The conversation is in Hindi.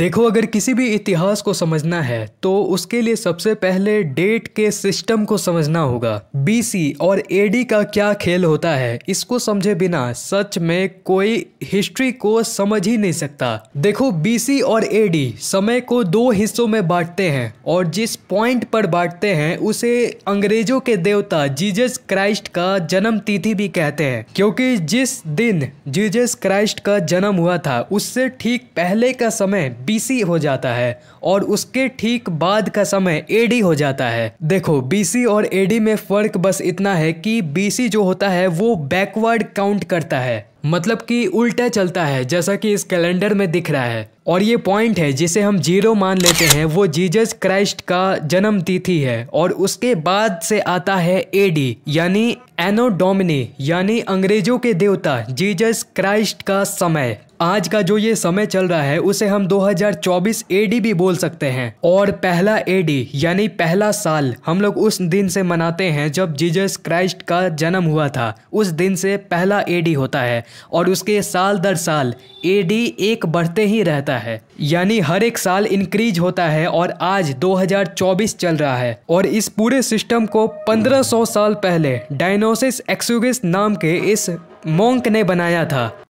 देखो अगर किसी भी इतिहास को समझना है तो उसके लिए सबसे पहले डेट के सिस्टम को समझना होगा बीसी और एडी का क्या खेल होता है इसको समझे बिना सच में कोई हिस्ट्री को समझ ही नहीं सकता देखो बीसी और एडी समय को दो हिस्सों में बांटते हैं और जिस पॉइंट पर बांटते हैं उसे अंग्रेजों के देवता जीजस क्राइस्ट का जन्म तिथि भी कहते हैं क्योंकि जिस दिन जीजस क्राइस्ट का जन्म हुआ था उससे ठीक पहले का समय बीसी हो जाता है और उसके ठीक बाद का समय एडी हो जाता है देखो बीसी और एडी में फर्क बस इतना है कि बीसी जो होता है वो बैकवर्ड काउंट करता है मतलब कि उल्टा चलता है जैसा कि इस कैलेंडर में दिख रहा है और ये पॉइंट है जिसे हम जीरो मान लेते हैं वो जीजस क्राइस्ट का जन्म तिथि है और उसके बाद से आता है एडी यानी एनो डोमिनी यानी अंग्रेजों के देवता जीजस क्राइस्ट का समय आज का जो ये समय चल रहा है उसे हम 2024 एडी भी बोल सकते हैं और पहला एडी यानी पहला साल हम लोग उस दिन से मनाते हैं जब जीजस क्राइस्ट का जन्म हुआ था उस दिन से पहला एडी होता है और उसके साल दर साल ए डी एक बढ़ते ही रहता है यानी हर एक साल इंक्रीज होता है और आज 2024 चल रहा है और इस पूरे सिस्टम को 1500 साल पहले डायनोसिस एक्सुगिस नाम के इस मोंक ने बनाया था